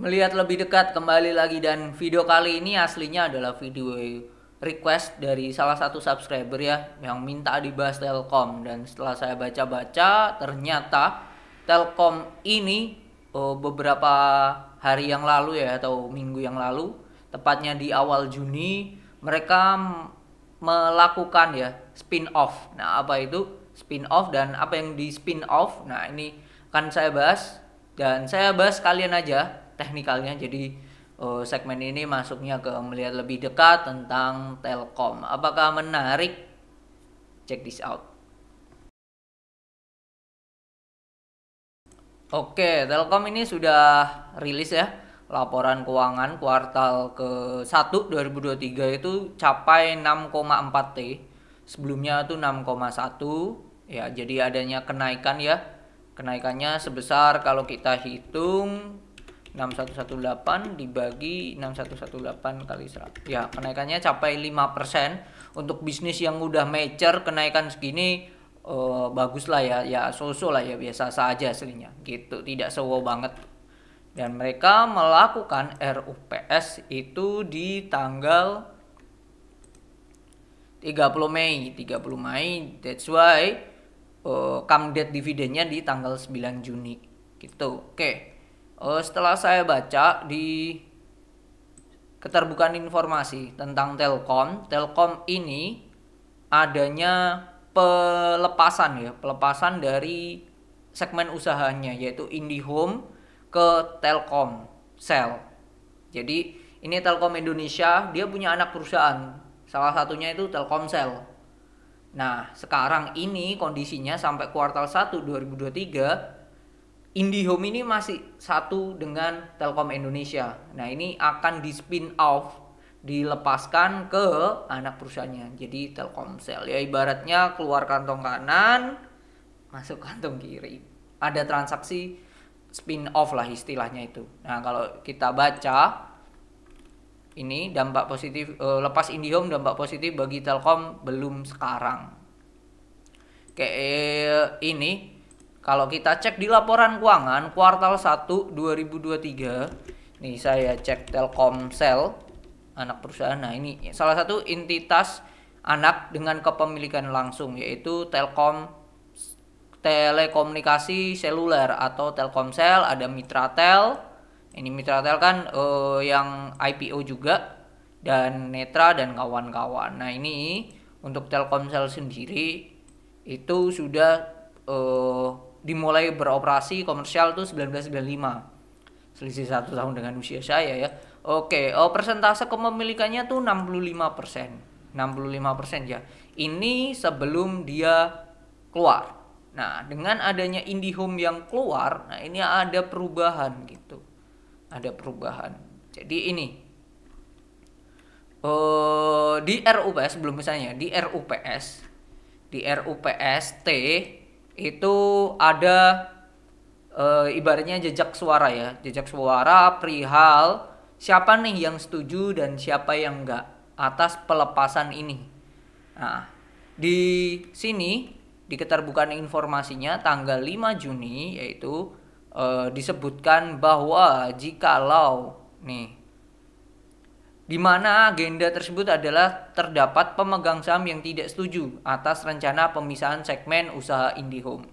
melihat lebih dekat kembali lagi dan video kali ini aslinya adalah video request dari salah satu subscriber ya yang minta dibahas Telkom dan setelah saya baca-baca ternyata Telkom ini oh, beberapa hari yang lalu ya atau minggu yang lalu tepatnya di awal Juni mereka melakukan ya spin off. Nah, apa itu spin off dan apa yang di spin off? Nah, ini akan saya bahas dan saya bahas kalian aja teknikalnya jadi uh, segmen ini masuknya ke melihat lebih dekat tentang Telkom apakah menarik check this out Oke, Telkom ini sudah rilis ya laporan keuangan kuartal ke-1 2023 itu capai 6,4 T. Sebelumnya itu 6,1. Ya, jadi adanya kenaikan ya. Kenaikannya sebesar kalau kita hitung 6118 dibagi 6118 kali 100. Ya, kenaikannya capai 5%. Untuk bisnis yang udah mature kenaikan segini uh, eh, bagus lah ya, ya so-so lah ya biasa saja aslinya. Gitu, tidak sewo banget. Dan mereka melakukan RUPS itu di tanggal 30 Mei, 30 Mei. That's why eh, come date dividennya di tanggal 9 Juni. Gitu. Oke. Okay uh, setelah saya baca di keterbukaan informasi tentang Telkom, Telkom ini adanya pelepasan ya, pelepasan dari segmen usahanya yaitu IndiHome ke Telkom Cell. Jadi ini Telkom Indonesia, dia punya anak perusahaan. Salah satunya itu Telkomsel. Nah, sekarang ini kondisinya sampai kuartal 1 2023 IndiHome ini masih satu dengan Telkom Indonesia. Nah, ini akan di spin off, dilepaskan ke anak perusahaannya. Jadi Telkomsel ya ibaratnya keluar kantong kanan, masuk kantong kiri. Ada transaksi spin off lah istilahnya itu. Nah, kalau kita baca ini dampak positif eh, lepas IndiHome dampak positif bagi Telkom belum sekarang. Kayak eh, ini kalau kita cek di laporan keuangan kuartal 1 2023, nih saya cek Telkomsel, anak perusahaan. Nah, ini salah satu entitas anak dengan kepemilikan langsung yaitu Telkom Telekomunikasi Seluler atau Telkomsel, ada Mitratel. Ini Mitratel kan eh, yang IPO juga dan Netra dan kawan-kawan. Nah, ini untuk Telkomsel sendiri itu sudah eh, dimulai beroperasi komersial tuh 1995 selisih satu tahun dengan usia saya ya oke oh, persentase kepemilikannya tuh 65 persen 65 persen ya ini sebelum dia keluar nah dengan adanya IndiHome yang keluar nah ini ada perubahan gitu ada perubahan jadi ini uh, di RUPS belum misalnya di RUPS di RUPS T itu ada e, ibaratnya jejak suara ya, jejak suara perihal siapa nih yang setuju dan siapa yang enggak atas pelepasan ini. Nah, di sini di keterbukaan informasinya tanggal 5 Juni yaitu e, disebutkan bahwa jikalau nih di mana agenda tersebut adalah terdapat pemegang saham yang tidak setuju atas rencana pemisahan segmen usaha IndiHome.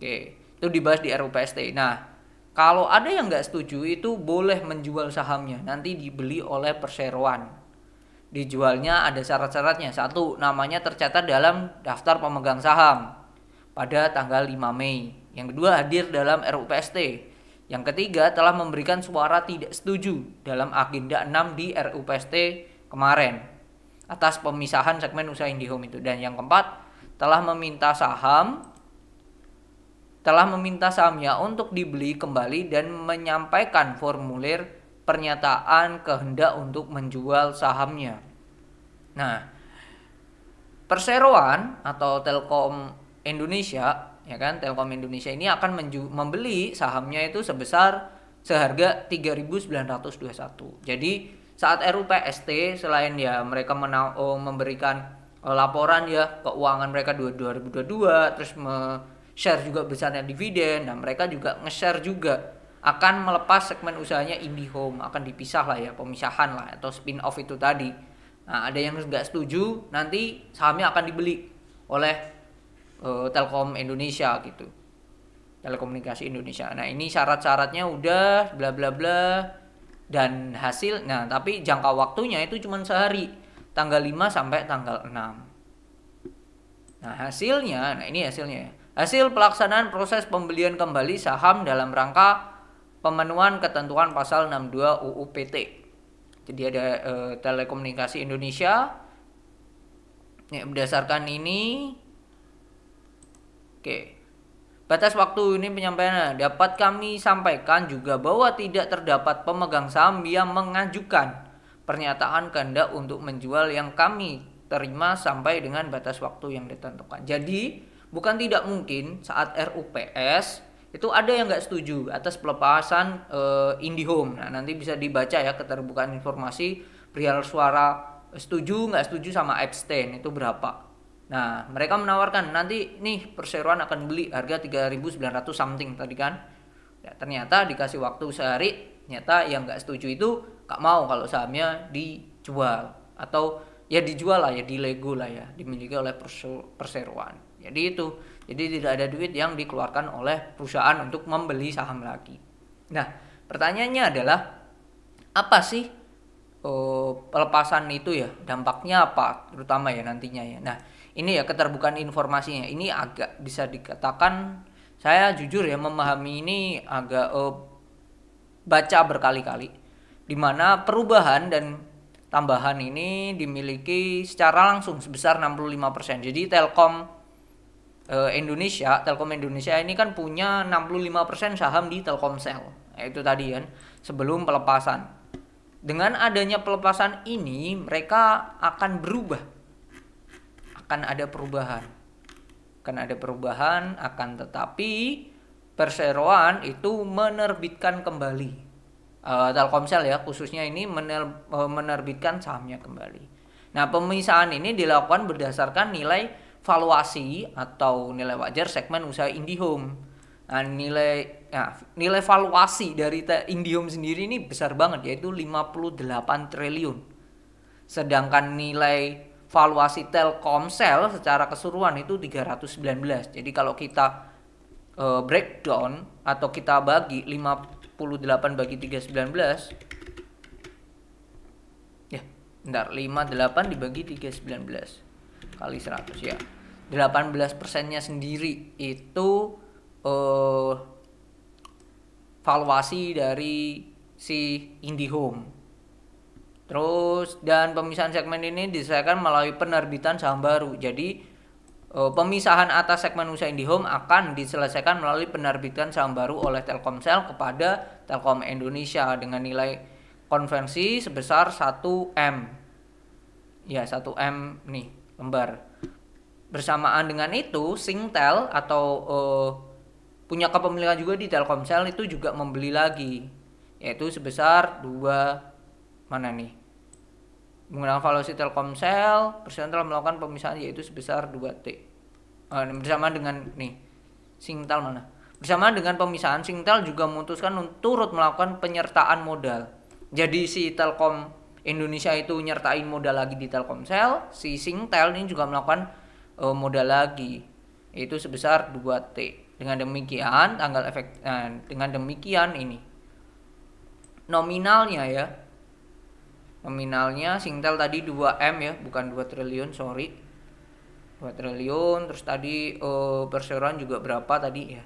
Oke, itu dibahas di RUPST. Nah, kalau ada yang nggak setuju itu boleh menjual sahamnya, nanti dibeli oleh perseroan. Dijualnya ada syarat-syaratnya. Satu, namanya tercatat dalam daftar pemegang saham pada tanggal 5 Mei. Yang kedua, hadir dalam RUPST yang ketiga telah memberikan suara tidak setuju dalam agenda 6 di RUPST kemarin atas pemisahan segmen usaha IndiHome itu. Dan yang keempat telah meminta saham telah meminta sahamnya untuk dibeli kembali dan menyampaikan formulir pernyataan kehendak untuk menjual sahamnya. Nah, perseroan atau Telkom Indonesia ya kan Telkom Indonesia ini akan membeli sahamnya itu sebesar seharga 3.921. Jadi saat RUPST selain ya mereka oh, memberikan oh, laporan ya keuangan mereka 2022 terus share juga besarnya dividen dan nah, mereka juga nge-share juga akan melepas segmen usahanya IndiHome akan dipisah lah ya pemisahan lah atau spin off itu tadi. Nah, ada yang nggak setuju nanti sahamnya akan dibeli oleh uh, Telkom Indonesia gitu. Telekomunikasi Indonesia. Nah, ini syarat-syaratnya udah bla bla bla dan hasil. Nah, tapi jangka waktunya itu cuma sehari, tanggal 5 sampai tanggal 6. Nah, hasilnya, nah ini hasilnya. Ya. Hasil pelaksanaan proses pembelian kembali saham dalam rangka pemenuhan ketentuan pasal 62 UU PT. Jadi ada e, Telekomunikasi Indonesia. Ya, berdasarkan ini Oke. Batas waktu ini penyampaian dapat kami sampaikan juga bahwa tidak terdapat pemegang saham yang mengajukan pernyataan kehendak untuk menjual yang kami terima sampai dengan batas waktu yang ditentukan. Jadi, bukan tidak mungkin saat RUPS itu ada yang nggak setuju atas pelepasan e, IndiHome. Nah, nanti bisa dibaca ya keterbukaan informasi perihal suara setuju nggak setuju sama abstain itu berapa. Nah, mereka menawarkan nanti nih perseroan akan beli harga 3.900 something tadi kan. Ya, ternyata dikasih waktu sehari, ternyata yang nggak setuju itu nggak mau kalau sahamnya dijual atau ya dijual lah ya di Lego lah ya dimiliki oleh perseroan. Jadi itu, jadi tidak ada duit yang dikeluarkan oleh perusahaan untuk membeli saham lagi. Nah, pertanyaannya adalah apa sih uh, pelepasan itu ya dampaknya apa terutama ya nantinya ya. Nah ini ya keterbukaan informasinya ini agak bisa dikatakan saya jujur ya memahami ini agak uh, baca berkali-kali di mana perubahan dan tambahan ini dimiliki secara langsung sebesar 65%. Jadi Telkom eh, Indonesia, Telkom Indonesia ini kan punya 65% saham di Telkomsel. Itu tadi kan sebelum pelepasan. Dengan adanya pelepasan ini, mereka akan berubah. Akan ada perubahan. Akan ada perubahan, akan tetapi perseroan itu menerbitkan kembali. Uh, Telkomsel ya, khususnya ini mener, eh, menerbitkan sahamnya kembali. Nah, pemisahan ini dilakukan berdasarkan nilai valuasi atau nilai wajar segmen usaha IndiHome. Nah, nilai Nah, nilai valuasi dari Indium sendiri ini besar banget yaitu 58 triliun. Sedangkan nilai valuasi Telkomsel secara keseluruhan itu 319. Jadi kalau kita uh, breakdown atau kita bagi 58 bagi 319 ya, bentar 58 dibagi 319 kali 100 ya. 18 persennya sendiri itu uh, valuasi dari si IndiHome. Terus dan pemisahan segmen ini diselesaikan melalui penerbitan saham baru. Jadi eh, pemisahan atas segmen usaha IndiHome akan diselesaikan melalui penerbitan saham baru oleh Telkomsel kepada Telkom Indonesia dengan nilai konversi sebesar 1M. Ya, 1M nih lembar. Bersamaan dengan itu, Singtel atau uh, punya kepemilikan juga di Telkomsel itu juga membeli lagi yaitu sebesar dua mana nih menggunakan valuasi Telkomsel perusahaan telah melakukan pemisahan yaitu sebesar 2 T uh, bersama dengan nih Singtel mana bersama dengan pemisahan Singtel juga memutuskan untuk turut melakukan penyertaan modal jadi si Telkom Indonesia itu nyertain modal lagi di Telkomsel si Singtel ini juga melakukan uh, modal lagi yaitu sebesar 2 T dengan demikian tanggal efek eh, dengan demikian ini nominalnya ya. Nominalnya Singtel tadi 2M ya, bukan 2 triliun, sorry. 2 triliun terus tadi eh, perseroan juga berapa tadi ya.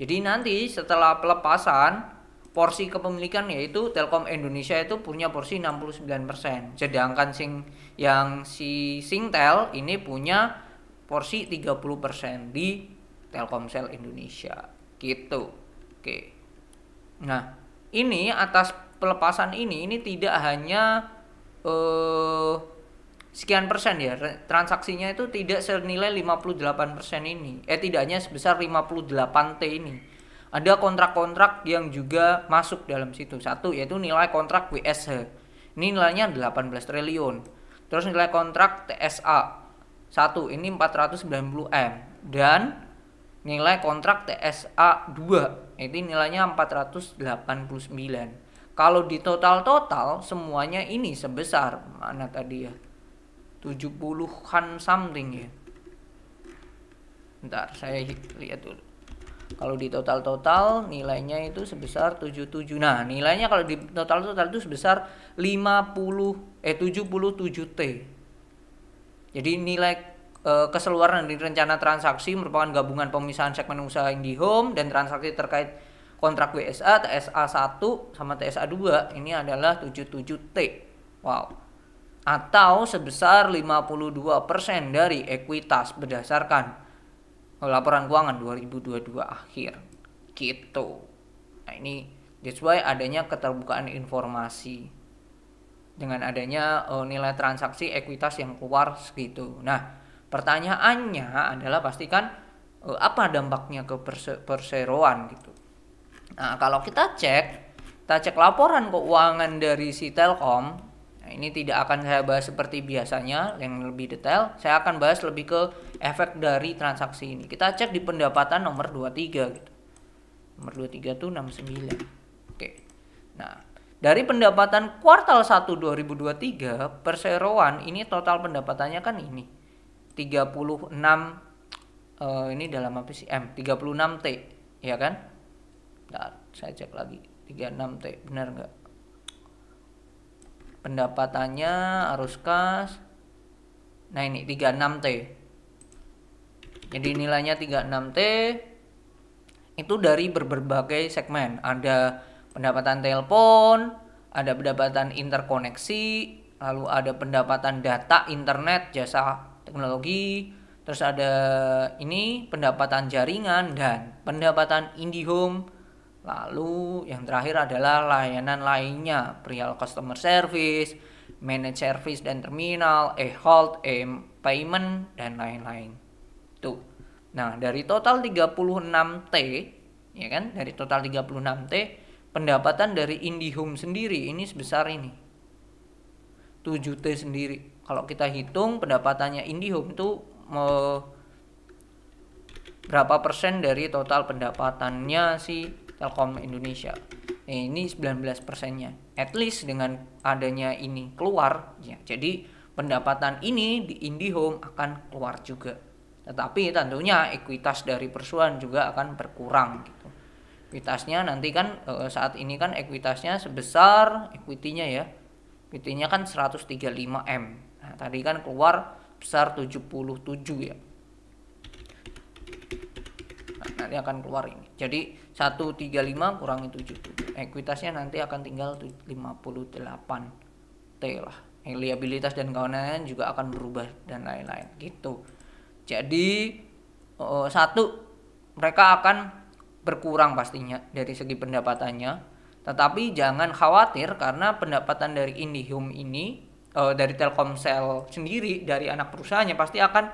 Jadi nanti setelah pelepasan porsi kepemilikan yaitu Telkom Indonesia itu punya porsi 69%. Sedangkan sing yang si Singtel ini punya porsi 30% di Telkomsel Indonesia gitu oke nah ini atas pelepasan ini ini tidak hanya eh, sekian persen ya transaksinya itu tidak senilai 58 persen ini eh tidak hanya sebesar 58 T ini ada kontrak-kontrak yang juga masuk dalam situ satu yaitu nilai kontrak WSH ini nilainya 18 triliun terus nilai kontrak TSA satu ini 490 M dan nilai kontrak TSA 2 itu nilainya 489 kalau di total-total semuanya ini sebesar mana tadi ya 70-an something ya ntar saya lihat dulu kalau di total-total nilainya itu sebesar 77 nah nilainya kalau di total-total itu sebesar 50 eh 77T jadi nilai Eh, keseluruhan dari rencana transaksi merupakan gabungan pemisahan segmen usaha IndiHome dan transaksi terkait kontrak WSA, TSA 1 sama TSA 2 ini adalah 77T. Wow. Atau sebesar 52% dari ekuitas berdasarkan laporan keuangan 2022 akhir. Gitu. Nah, ini that's why adanya keterbukaan informasi dengan adanya eh, nilai transaksi ekuitas yang keluar segitu. Nah, Pertanyaannya adalah pastikan uh, apa dampaknya ke perse perseroan gitu. Nah, kalau kita cek, kita cek laporan keuangan dari si Telkom, nah ini tidak akan saya bahas seperti biasanya yang lebih detail, saya akan bahas lebih ke efek dari transaksi ini. Kita cek di pendapatan nomor 23 gitu. Nomor 23 itu 69. Oke. Nah, dari pendapatan kuartal 1 2023, perseroan ini total pendapatannya kan ini 36 uh, eh, ini dalam apa sih M 36T ya kan Bentar, saya cek lagi 36T benar nggak pendapatannya arus kas nah ini 36T jadi nilainya 36T itu dari berbagai segmen ada pendapatan telepon ada pendapatan interkoneksi lalu ada pendapatan data internet jasa teknologi, terus ada ini pendapatan jaringan dan pendapatan IndiHome. Lalu yang terakhir adalah layanan lainnya, perihal customer service, manage service dan terminal, e-hold, e-payment dan lain-lain. Tuh. Nah, dari total 36T, ya kan? Dari total 36T, pendapatan dari IndiHome sendiri ini sebesar ini. 7T sendiri kalau kita hitung pendapatannya IndiHome itu berapa persen dari total pendapatannya si Telkom Indonesia. Nah, ini 19 persennya. At least dengan adanya ini keluar, ya, jadi pendapatan ini di IndiHome akan keluar juga. Tetapi tentunya ekuitas dari persuan juga akan berkurang gitu. Ekuitasnya nanti kan eh, saat ini kan ekuitasnya sebesar ekuitinya ya. ekuitinya kan 135M. Nah, tadi kan keluar besar 77 ya. Nah, nanti akan keluar ini. Jadi 135 kurangi 77. Ekuitasnya nanti akan tinggal 58 T lah. Eh, liabilitas dan kawan juga akan berubah dan lain-lain gitu. Jadi oh, satu mereka akan berkurang pastinya dari segi pendapatannya. Tetapi jangan khawatir karena pendapatan dari IndiHome ini uh, dari Telkomsel sendiri dari anak perusahaannya pasti akan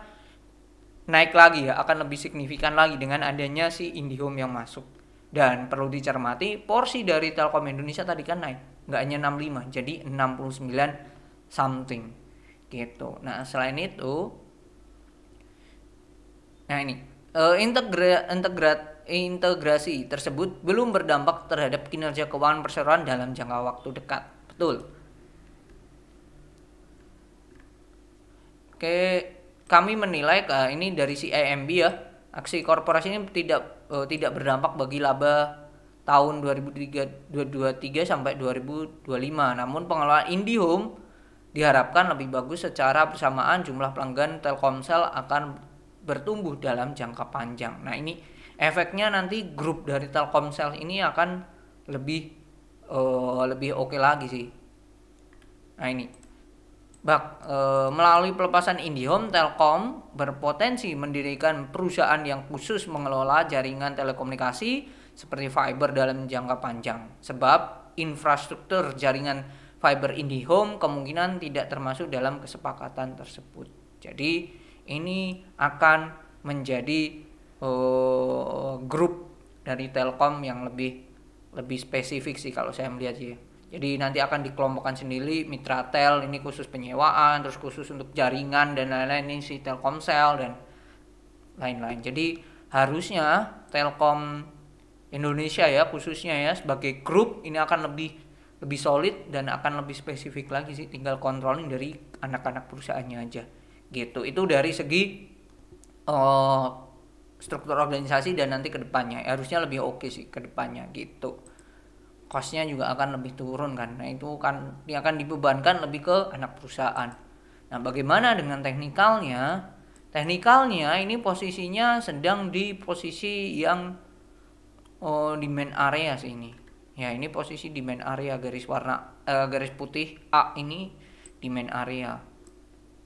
naik lagi ya akan lebih signifikan lagi dengan adanya si IndiHome yang masuk dan perlu dicermati porsi dari Telkom Indonesia tadi kan naik nggak hanya 65 jadi 69 something gitu nah selain itu nah ini uh, integra integrat integrasi tersebut belum berdampak terhadap kinerja keuangan perseroan dalam jangka waktu dekat betul Oke, kami menilai uh, ini dari si AMB ya, aksi korporasi ini tidak uh, tidak berdampak bagi laba tahun 2003, 2023 sampai 2025. Namun pengelolaan IndiHome diharapkan lebih bagus secara bersamaan jumlah pelanggan Telkomsel akan bertumbuh dalam jangka panjang. Nah, ini efeknya nanti grup dari Telkomsel ini akan lebih uh, lebih oke okay lagi sih. Nah, ini Bak, e, melalui pelepasan IndiHome, Telkom berpotensi mendirikan perusahaan yang khusus mengelola jaringan telekomunikasi seperti fiber dalam jangka panjang. Sebab infrastruktur jaringan fiber IndiHome kemungkinan tidak termasuk dalam kesepakatan tersebut. Jadi ini akan menjadi e, grup dari Telkom yang lebih lebih spesifik sih kalau saya melihat sih. Jadi nanti akan dikelompokkan sendiri mitra tel ini khusus penyewaan, terus khusus untuk jaringan dan lain-lain ini si Telkomsel dan lain-lain. Jadi harusnya Telkom Indonesia ya khususnya ya sebagai grup ini akan lebih lebih solid dan akan lebih spesifik lagi sih tinggal controlling dari anak-anak perusahaannya aja gitu itu dari segi uh, struktur organisasi dan nanti kedepannya harusnya lebih oke okay sih kedepannya gitu kosnya juga akan lebih turun kan nah itu kan dia akan dibebankan lebih ke anak perusahaan nah bagaimana dengan teknikalnya teknikalnya ini posisinya sedang di posisi yang oh, di main area sih ini ya ini posisi di main area garis warna eh, garis putih A ini di main area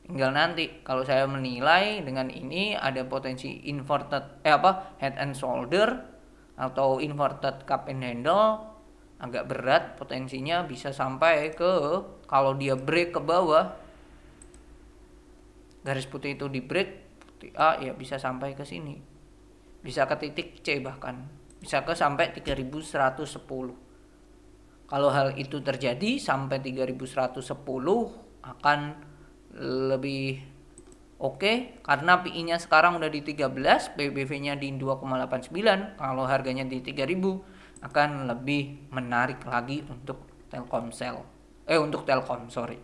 tinggal nanti kalau saya menilai dengan ini ada potensi inverted eh apa head and shoulder atau inverted cup and handle agak berat potensinya bisa sampai ke kalau dia break ke bawah garis putih itu di break putih A ya bisa sampai ke sini bisa ke titik C bahkan bisa ke sampai 3110 kalau hal itu terjadi sampai 3110 akan lebih oke okay, karena PI nya sekarang udah di 13 PBV nya di 2,89 kalau harganya di 3000 akan lebih menarik lagi untuk Telkomsel. Eh untuk Telkom, sorry.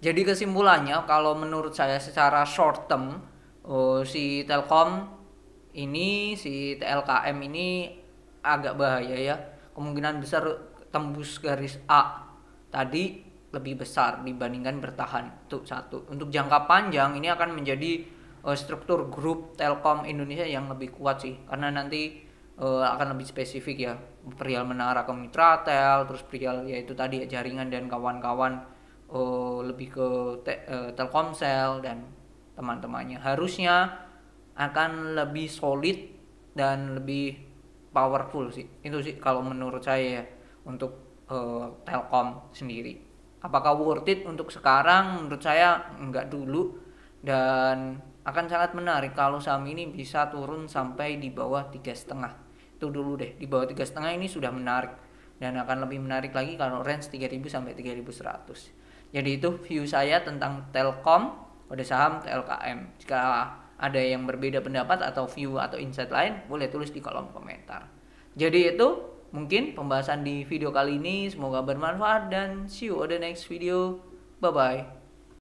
Jadi kesimpulannya kalau menurut saya secara short term oh, si Telkom ini si TLKM ini agak bahaya ya. Kemungkinan besar tembus garis A tadi lebih besar dibandingkan bertahan. untuk satu. Untuk jangka panjang ini akan menjadi oh, struktur grup Telkom Indonesia yang lebih kuat sih karena nanti uh, akan lebih spesifik ya perihal menara komitratel terus perihal yaitu tadi ya, jaringan dan kawan-kawan uh, lebih ke te uh, Telkomsel dan teman-temannya harusnya akan lebih solid dan lebih powerful sih itu sih kalau menurut saya ya untuk uh, Telkom sendiri apakah worth it untuk sekarang menurut saya enggak dulu dan akan sangat menarik kalau saham ini bisa turun sampai di bawah tiga setengah itu dulu deh di bawah tiga setengah ini sudah menarik dan akan lebih menarik lagi kalau range 3000 sampai 3100 jadi itu view saya tentang Telkom pada saham TLKM jika ada yang berbeda pendapat atau view atau insight lain boleh tulis di kolom komentar jadi itu mungkin pembahasan di video kali ini semoga bermanfaat dan see you on the next video bye bye